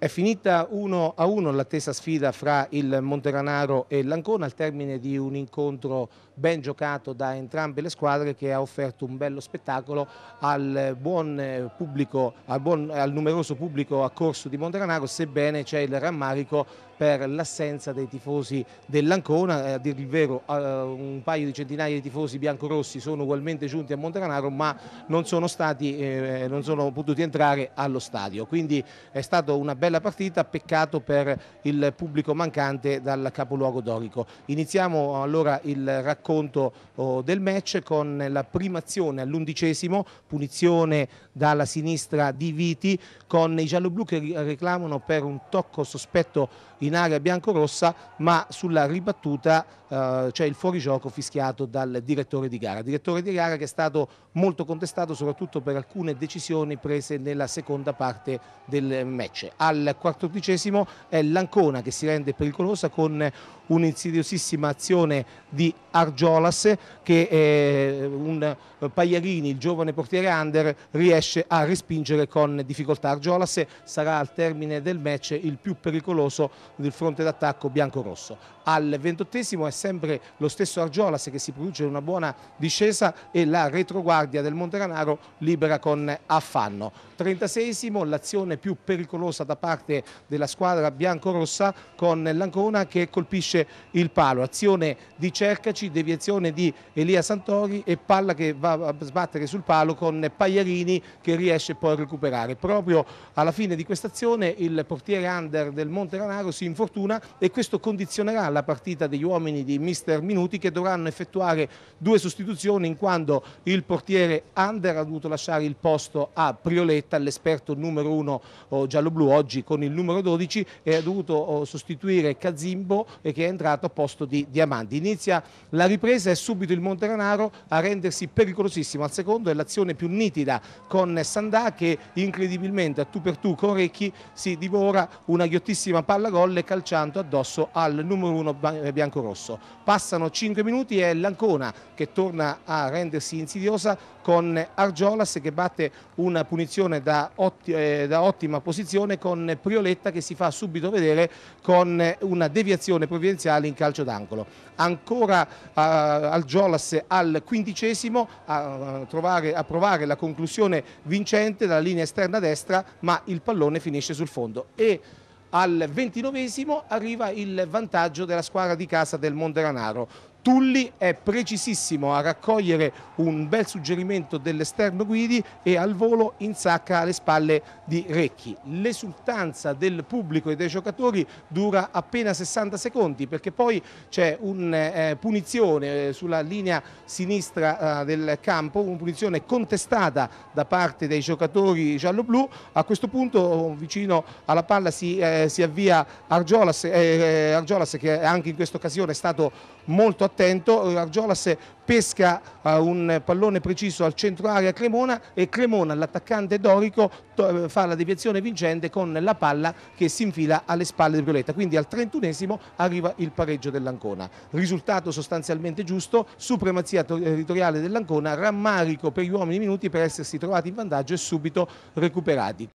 È finita 1 a 1 l'attesa sfida fra il Monteranaro e l'Ancona al termine di un incontro ben giocato da entrambe le squadre che ha offerto un bello spettacolo al buon eh, pubblico, al, buon, al numeroso pubblico a corso di Monteranaro, sebbene c'è il rammarico per l'assenza dei tifosi dell'Ancona, eh, a dir il vero eh, un paio di centinaia di tifosi biancorossi sono ugualmente giunti a Montecanaro ma non sono, stati, eh, non sono potuti entrare allo stadio, quindi è stata una bella partita, peccato per il pubblico mancante dal capoluogo dorico. Iniziamo allora il racconto oh, del match con la prima azione all'undicesimo, punizione dalla sinistra di Viti con i gialloblu che reclamano per un tocco sospetto in in area biancorossa, ma sulla ribattuta eh, c'è il fuorigioco fischiato dal direttore di gara. Direttore di gara che è stato molto contestato soprattutto per alcune decisioni prese nella seconda parte del match. Al quattordicesimo è l'Ancona che si rende pericolosa con un'insidiosissima azione di Argiolas che è eh, un Pagliarini, il giovane portiere under, riesce a respingere con difficoltà. Argiolas sarà al termine del match il più pericoloso del fronte d'attacco bianco-rosso. Al ventottesimo è sempre lo stesso Argiolas che si produce una buona discesa e la retroguardia del Monteranaro libera con affanno. Trentaseesimo l'azione più pericolosa da parte della squadra bianco-rossa con l'Ancona che colpisce il palo. Azione di Cercaci, deviazione di Elia Santori e palla che va a sbattere sul palo con Pagliarini che riesce poi a recuperare. Proprio alla fine di questa azione il portiere under del Monteranaro si infortuna e questo condizionerà la partita degli uomini di mister Minuti che dovranno effettuare due sostituzioni in quanto il portiere Under ha dovuto lasciare il posto a Prioletta, l'esperto numero uno oh, giallo-blu oggi con il numero 12 e ha dovuto oh, sostituire Cazimbo che è entrato a posto di Diamanti. Inizia la ripresa e subito il Monteranaro a rendersi pericolosissimo al secondo e l'azione più nitida con Sandà che incredibilmente a tu per tu con Recchi si divora una ghiottissima palla gol palle calciando addosso al numero 1 biancorosso. Passano 5 minuti e l'Ancona che torna a rendersi insidiosa con Argiolas che batte una punizione da, otti, eh, da ottima posizione con Prioletta che si fa subito vedere con una deviazione provvidenziale in calcio d'angolo. Ancora eh, Argiolas al quindicesimo a, eh, trovare, a provare la conclusione vincente dalla linea esterna destra ma il pallone finisce sul fondo e al ventinovesimo arriva il vantaggio della squadra di casa del Monderanaro Tulli è precisissimo a raccogliere un bel suggerimento dell'esterno Guidi e al volo insacca alle spalle di Recchi. L'esultanza del pubblico e dei giocatori dura appena 60 secondi perché poi c'è una eh, punizione eh, sulla linea sinistra eh, del campo, una punizione contestata da parte dei giocatori giallo-blu. A questo punto vicino alla palla si, eh, si avvia Argiolas, eh, eh, Argiolas che anche in questa occasione è stato molto attento attento, Argiola se pesca eh, un pallone preciso al centro area Cremona e Cremona l'attaccante Dorico eh, fa la deviazione vincente con la palla che si infila alle spalle di Violetta quindi al 31 arriva il pareggio dell'Ancona risultato sostanzialmente giusto supremazia territoriale eh, dell'Ancona rammarico per gli uomini minuti per essersi trovati in vantaggio e subito recuperati